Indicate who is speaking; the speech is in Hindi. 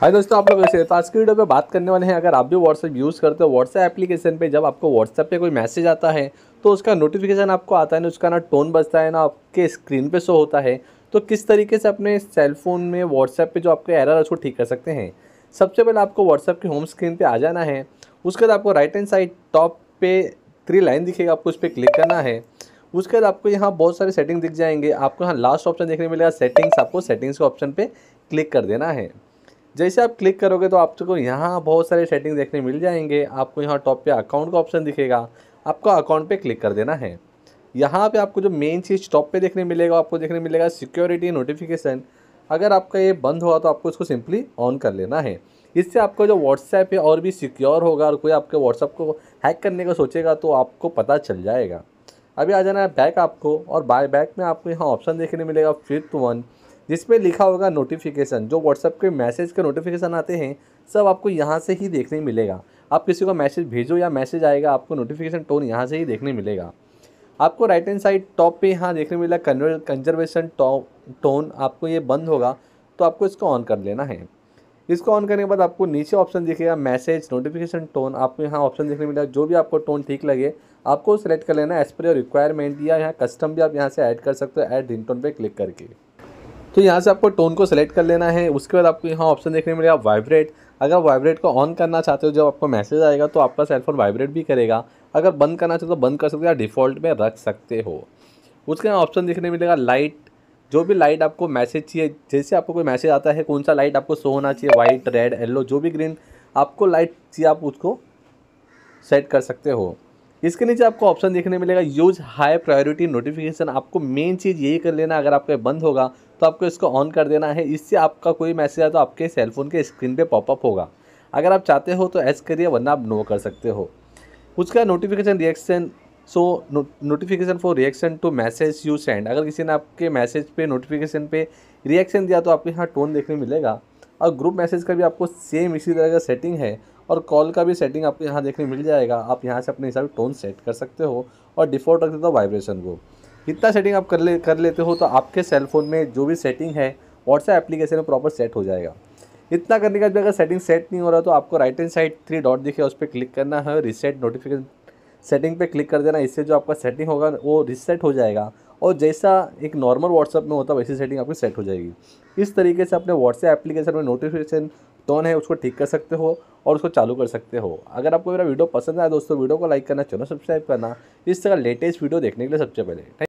Speaker 1: हाय दोस्तों आप लोग वैसे तो आज की वीडियो पे बात करने वाले हैं अगर आप भी व्हाट्सएप यूज़ करते हो व्हाट्सएप एप्लीकेशन पे जब आपको व्हाट्सएप पे कोई मैसेज आता है तो उसका नोटिफिकेशन आपको आता है ना उसका ना टोन बजता है ना आपके स्क्रीन पे शो होता है तो किस तरीके से अपने सेलफोन में व्हाट्सएप पर जो आपके एरर है उसको ठीक कर सकते हैं सबसे पहले आपको व्हाट्सएप के होम स्क्रीन पर आ जाना है उसके बाद आपको राइट एंड साइड टॉप पे थ्री लाइन दिखेगा आपको उस पर क्लिक करना है उसके बाद आपको यहाँ बहुत सारे सेटिंग दिख जाएंगे आपको यहाँ लास्ट ऑप्शन देखने मिलेगा सेटिंग्स आपको सेटिंग्स के ऑप्शन पर क्लिक कर देना है जैसे आप क्लिक करोगे तो आपको यहाँ बहुत सारे सेटिंग देखने मिल जाएंगे आपको यहाँ टॉप पे अकाउंट का ऑप्शन दिखेगा आपको अकाउंट पे क्लिक कर देना है यहाँ पे आपको जो मेन चीज़ टॉप पे देखने मिलेगा आपको देखने मिलेगा सिक्योरिटी नोटिफिकेशन अगर आपका ये बंद हुआ तो आपको इसको सिंपली ऑन कर लेना है इससे आपका जो व्हाट्सएप है और भी सिक्योर होगा और कोई आपके व्हाट्सएप को हैक करने का सोचेगा तो आपको पता चल जाएगा अभी आ जाना है बैक आपको और बाय बैक में आपको यहाँ ऑप्शन देखने मिलेगा फिफ्थ वन जिस पर लिखा होगा नोटिफिकेशन जो व्हाट्सअप के मैसेज के नोटिफिकेशन आते हैं सब आपको यहाँ से ही देखने मिलेगा आप किसी को मैसेज भेजो या मैसेज आएगा आपको नोटिफिकेशन टोन यहाँ से ही देखने मिलेगा आपको राइट हैंड साइड टॉप पे यहाँ देखने मिला कंजर्वेशन टोन आपको ये बंद होगा तो आपको इसको ऑन कर लेना है इसको ऑन करने के बाद आपको नीचे ऑप्शन दिखेगा मैसेज नोटिफिकेशन टोन आपको यहाँ ऑप्शन देखने मिला जो भी आपको टोन ठीक लगे आपको सेलेक्ट कर लेना एज पर रिक्वायरमेंट या यहाँ कस्टम भी आप यहाँ से ऐड कर सकते हो ऐड रिंगटोन पे क्लिक करके तो यहाँ से आपको टोन को सेलेक्ट कर लेना है उसके बाद आपको यहाँ ऑप्शन देखने मिलेगा वाइब्रेट अगर वाइब्रेट को ऑन करना चाहते हो जब आपको मैसेज आएगा तो आपका सेलफोन वाइब्रेट भी करेगा अगर बंद करना चाहते हो तो बंद कर सकते हो या डिफ़ॉल्ट में रख सकते हो उसके यहाँ ऑप्शन देखने मिलेगा लाइट जो भी लाइट आपको मैसेज चाहिए जैसे आपको कोई मैसेज आता है कौन सा लाइट आपको शो होना चाहिए वाइट रेड येलो जो भी ग्रीन आपको लाइट चाहिए आप उसको सेट कर सकते हो इसके नीचे आपको ऑप्शन देखने मिलेगा यूज हाई प्रायोरिटी नोटिफिकेशन आपको मेन चीज़ यही कर लेना अगर आपका बंद होगा तो आपको इसको ऑन कर देना है इससे आपका कोई मैसेज आए तो आपके सेलफोन के स्क्रीन पे पॉपअप होगा अगर आप चाहते हो तो एस करिए वरना आप नो कर सकते हो उसका notification reaction so notification for reaction to message you send अगर किसी ने आपके मैसेज पे नोटिफिकेशन पे रिएक्शन दिया तो आपके यहाँ टोन देखने मिलेगा और ग्रुप मैसेज का भी आपको सेम इसी तरह का सेटिंग है और कॉल का भी सेटिंग आपको यहाँ देखने मिल जाएगा आप यहाँ से अपने हिसाब से टोन सेट कर सकते हो और डिफ़ॉल्ट रख देते हो वाइब्रेशन को इतना सेटिंग आप कर ले कर लेते हो तो आपके सेलफोन में जो भी सेटिंग है व्हाट्सएप एप्लीकेशन में प्रॉपर सेट हो जाएगा इतना करने के बाद अगर सेटिंग सेट नहीं हो रहा तो आपको right end side three dot दिखे उस पर क्लिक करना है रिसेट नोटिफिकेशन सेटिंग पे क्लिक कर देना इससे जो आपका सेटिंग होगा वो रिसेट हो जाएगा और जैसा एक नॉर्मल व्हाट्सअप में होता है वैसी सेटिंग आपकी सेट हो जाएगी इस तरीके से अपने व्हाट्सएप एप्लीकेशन में नोटिफिकेशन टोन है उसको ठीक कर सकते हो और उसको चालू कर सकते हो अगर आपको मेरा वीडियो पसंद आया दोस्तों वीडियो को लाइक करना चैनल सब्सक्राइब करना इस तरह लेटेस्ट वीडियो देखने के लिए सबसे पहले